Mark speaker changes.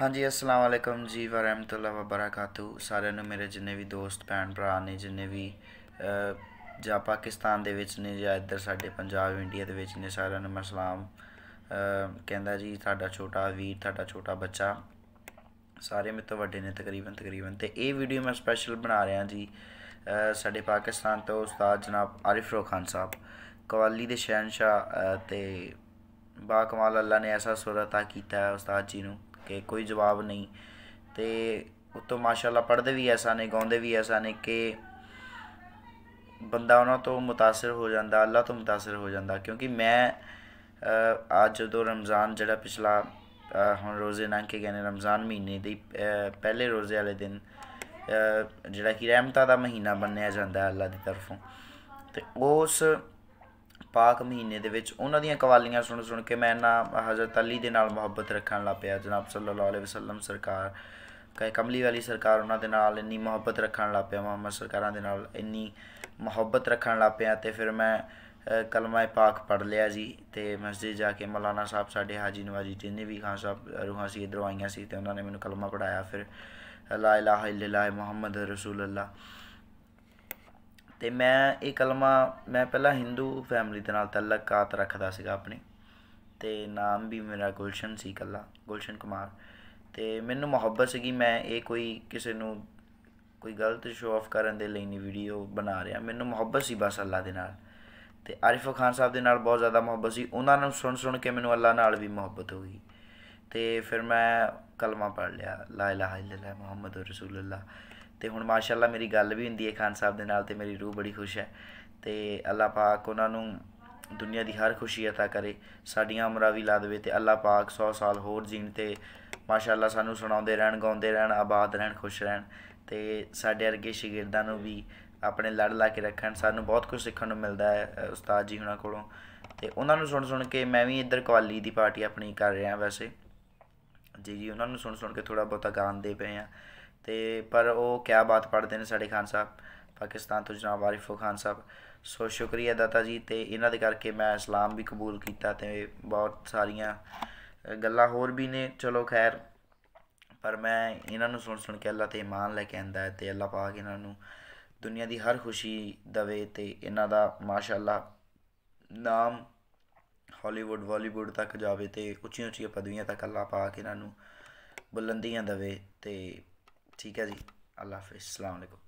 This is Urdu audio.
Speaker 1: ਹਾਂਜੀ ਅਸਲਾਮ ਵਾਲੇਕਮ ਜੀ ਵਾ ਬਰਕਾਤੂ ਸਾਰਿਆਂ ਨੂੰ ਮੇਰੇ ਜਿੰਨੇ ਵੀ ਦੋਸਤ ਭੈਣ ਭਰਾ ਨੇ ਜਿੰਨੇ ਵੀ ਜਾਂ ਪਾਕਿਸਤਾਨ ਦੇ ਵਿੱਚ ਨੇ ਜਾਂ ਇੱਧਰ ਸਾਡੇ ਪੰਜਾਬ ਇੰਡੀਆ ਦੇ ਵਿੱਚ ਨੇ ਸਾਰਿਆਂ ਨੂੰ ਮੈਂ ਸਲਾਮ ਕਹਿੰਦਾ ਜੀ ਤੁਹਾਡਾ ਛੋਟਾ ਵੀਰ ਤੁਹਾਡਾ ਛੋਟਾ ਬੱਚਾ ਸਾਰੇ ਮੇਰੇ ਤੋਂ ਵੱਡੇ ਨੇ ਤਕਰੀਬਨ ਤਕਰੀਬਨ ਤੇ ਇਹ ਵੀਡੀਓ ਮੈਂ ਸਪੈਸ਼ਲ ਬਣਾ ਰਿਹਾ ਜੀ ਸਾਡੇ ਪਾਕਿਸਤਾਨ ਤੋਂ ਉਸਤਾਦ ਜਨਾਬ ਆਰਿਫ ਰੋ ਖਾਨ ਸਾਹਿਬ ਕਵਾਲੀ ਦੇ ਸ਼ਹਿਨशाह ਤੇ ਬਾ ਕਮਾਲ ਅੱਲਾ ਨੇ ਐਸਾ ਸੁਰਤਾ ਕੀਤਾ ਉਸਤਾਦ ਜੀ ਨੂੰ کہ کوئی جواب نہیں تو ماشاء اللہ پڑھتے بھی ایسا نہیں گاؤں بھی ایسا نہیں کہ بندہ ان متاثر ہو جاتا اللہ تو متاثر ہو جاتا کیوںکہ میں آج رمضان جڑا پچھلا ہوں روزے ننکھ کے گئے رمضان مہینے پہلے روزے والے دن جا رحمتا مہینہ منیا جاتا ہے اللہ کی طرفوں تو اس پاک مہینے دے وچ انہاں دیاں قوالیاں سن سن کے میں نا حضرت علی دے نال محبت رکھن لگ پیا جناب صلی اللہ علیہ وسلم سرکار کہ کملی والی سرکار انہاں دے نال انی محبت رکھن لگ پیا محمد سرکاراں دے نال انی محبت رکھن لگ پیا تے پھر میں کلمہ پاک پڑھ لیا جی تے مسجد جا کے مولانا صاحب ساڈے حاجی نواجی جنوبی بھی خان صاحب روحاں سے ادھر تے انہاں نے مینوں کلمہ پڑھایا پھر لا الہ الا اللہ محمد رسول اللہ میں یہ کلم میں ہندو فیملی کے نام تلقات رکھتا سا اپنے تو نام بھی میرا گلشن سا کلہ گلشن کمار تو منتھ محبت سی میں یہ کوئی کسی نوئی غلط شو آف کرنے نہیں ویڈیو بنا رہا مینو محبت سے بس اللہ دال تو عرف خان صاحب بہت زیادہ محبت سے انہوں نے سن سن کے مینو اللہ بھی محبت ہو گئی تو پھر میں کلمہ پڑھ لیا لا لاہ محمد اور رسول اللہ تو ہوں ماشاء اللہ میری گل بھی ہوں خان صاحب میری روح بڑی خوش ہے تو اللہ پاک انہوں دنیا کی ہر خوشی اطا کرے سڈیاں عمرہ بھی لا دے تو اللہ پاک سو سال ہوی ماشاء اللہ سانو سنا رہے رہباد رہن خوش رہے ارگے شگرداں بھی اپنے لڑ لا کے رکھن سانوں بہت کچھ سیکھنے ملتا ہے استاد جی ہوں کو انہوں سن سن کے میں بھی ادھر کووالی کی پارٹی اپنی کر رہا ویسے جی جی انہوں نے سن سن کے تھوڑا بہت اکانے پے ہیں ਤੇ ਪਰ ਉਹ ਕਿਆ ਬਾਤ ਪੜਦੇ ਨੇ ਸਾਡੇ ਖਾਨ ਸਾਹਿਬ ਪਾਕਿਸਤਾਨ ਤੋਂ ਜਨਾਬ ਵਾਰਿਫੋ ਖਾਨ ਸਾਹਿਬ ਸੋ ਸ਼ੁਕਰੀਆ ਦਾਤਾ ਜੀ ਤੇ ਇਹਨਾਂ ਦੇ ਕਰਕੇ ਮੈਂ ਇਸਲਾਮ ਵੀ ਕਬੂਲ ਕੀਤਾ ਤੇ ਬਹੁਤ ਸਾਰੀਆਂ ਗੱਲਾਂ ਹੋਰ ਵੀ ਨੇ ਚਲੋ ਖੈਰ ਪਰ ਮੈਂ ਇਹਨਾਂ ਨੂੰ ਸੁਣ ਸੁਣ ਕੇ ਅੱਲਾ ਤੇ ਇਮਾਨ ਲੈ ਕੇ ਆਂਦਾ ਤੇ ਅੱਲਾ ਪਾਕ ਇਹਨਾਂ ਨੂੰ ਦੁਨੀਆ ਦੀ ਹਰ ਖੁਸ਼ੀ ਦਵੇ ਤੇ ਇਹਨਾਂ ਦਾ ਮਾਸ਼ਾਅੱਲਾ ਨਾਮ ਹਾਲੀਵੁੱਡ ਬਾਲੀਵੁੱਡ ਤੱਕ ਜਾਵੇ ਤੇ ਉੱਚੀਆਂ ਉੱਚੀਆਂ ਪਦਵੀਆਂ ਤੱਕ ਅੱਲਾ ਪਾਕ ਇਹਨਾਂ ਨੂੰ ਬੁਲੰਦੀਆਂ ਦਵੇ ਤੇ ٹھیک ہے جی اللہ حافظ السلام علیکم